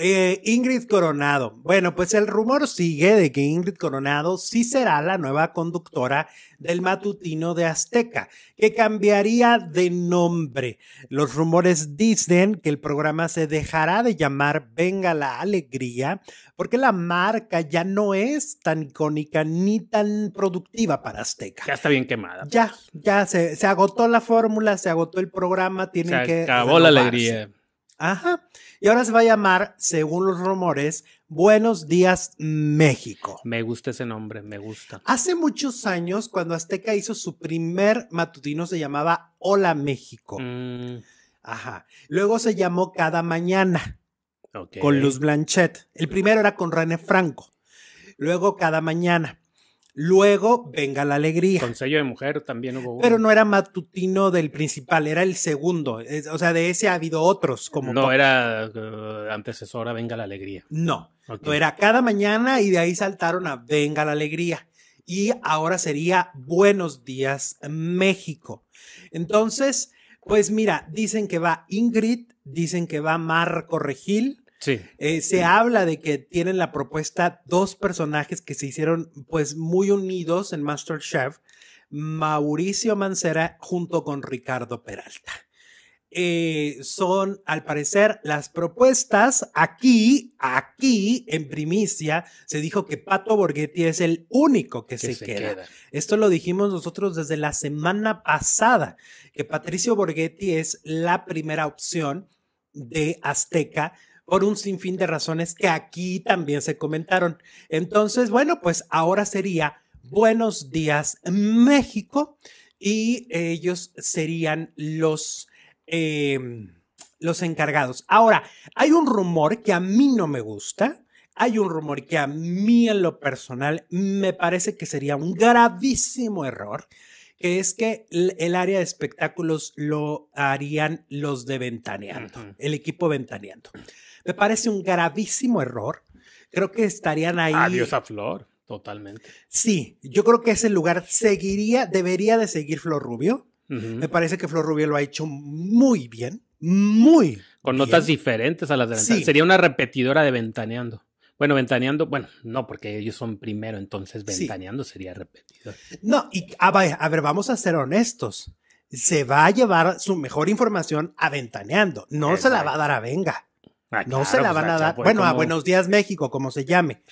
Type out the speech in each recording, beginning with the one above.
Ingrid Coronado. Bueno, pues el rumor sigue de que Ingrid Coronado sí será la nueva conductora del matutino de Azteca, que cambiaría de nombre. Los rumores dicen que el programa se dejará de llamar Venga la Alegría, porque la marca ya no es tan icónica ni tan productiva para Azteca. Ya está bien quemada. Ya, pues. ya se, agotó la fórmula, se agotó el programa, tienen se Acabó la alegría. Ajá. Y ahora se va a llamar, según los rumores, Buenos Días México. Me gusta ese nombre, me gusta. Hace muchos años, cuando Azteca hizo su primer matutino, se llamaba Hola México. Mm. Ajá. Luego se llamó Cada Mañana. Con Luz Blanchet. El primero era con René Franco. Luego Cada Mañana. Luego venga la alegría. Consejo de mujer también hubo. Pero no era matutino del principal, era el segundo. O sea, de ese ha habido otros como. No, era eh, antecesora Venga la alegría. No, no era cada mañana y de ahí saltaron a Venga la alegría. Y ahora sería Buenos días México. Entonces, pues mira, dicen que va Ingrid, dicen que va Marco Regil, eh, se habla de que tienen la propuesta dos personajes que se hicieron pues muy unidos en MasterChef, Mauricio Mancera junto con Ricardo Peralta. Eh, son, al parecer, las propuestas. Aquí, aquí, en primicia, se dijo que Pato Borghetti es el único que, se, queda. Esto lo dijimos nosotros desde la semana pasada, que Patricio Borghetti es la primera opción de Azteca por un sinfín de razones que aquí también se comentaron. Entonces, bueno, pues ahora sería Buenos días México y ellos serían los... Em, los encargados. Ahora, hay un rumor que a mí no me gusta, hay un rumor que a mí en lo personal me parece que sería un gravísimo error, que es que el área de espectáculos lo harían los de Ventaneando, el equipo Ventaneando. Me parece un gravísimo error. Creo que estarían ahí. Adiós a Flor, totalmente. Sí, yo creo que ese lugar seguiría, debería de seguir Flor Rubio. Me parece que Flor Rubio lo ha hecho muy bien, muy. Con notas diferentes a las de Ventaneando. Sería una repetidora de Ventaneando. Bueno, ventaneando, bueno, no, porque ellos son primero, entonces ventaneando sería repetido. No, y ah, a, ver, vamos a ser honestos. Se va a llevar su mejor información a ventaneando, no se la va a dar a venga. Ah, no se la pues, van ah, a dar, bueno, a Buenos Días México, como se llame.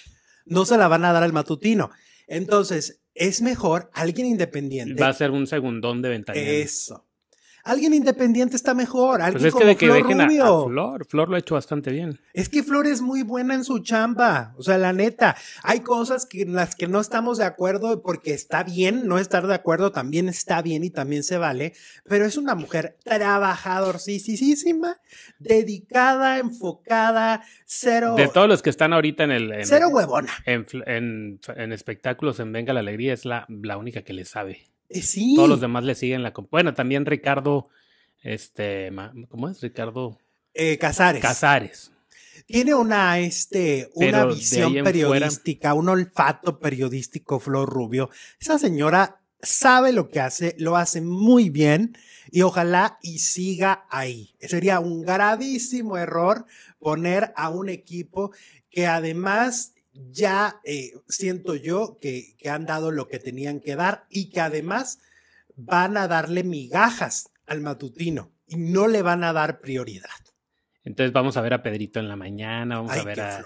No se la van a dar al matutino. Entonces, es mejor alguien independiente. Va a ser un segundón de ventaneando. Eso. Alguien independiente está mejor. Pues alguien como Flor Rubio. Flor. lo ha hecho bastante bien. Es que Flor es muy buena en su chamba. O sea, la neta, hay cosas en las que no estamos de acuerdo porque está bien, no estar de acuerdo también está bien y también se vale. Pero es una mujer trabajadorcísima, dedicada, enfocada, cero. De todos los que están ahorita en el. cero huevona. En, en espectáculos, en Venga la Alegría, es la, la única que le sabe. Eh, todos los demás le siguen la. Bueno, también Ricardo. Este, ¿cómo es? Ricardo. Eh, Casares. Casares. Tiene una, este, una visión periodística, un olfato periodístico, Flor Rubio. Esa señora sabe lo que hace, lo hace muy bien y ojalá y siga ahí. Sería un gravísimo error poner a un equipo que además ya eh, siento yo que, han dado lo que tenían que dar y que además van a darle migajas al matutino y no le van a dar prioridad. Entonces vamos a ver a Pedrito en la mañana, vamos a ver a,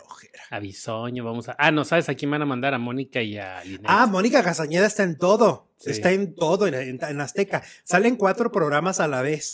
a, Bisoño, vamos a... Ah, no, ¿sabes a quién van a mandar? A Mónica y a Inés. Ah, Mónica Casañeda está en todo, está en todo, en, Azteca. Salen cuatro programas a la vez.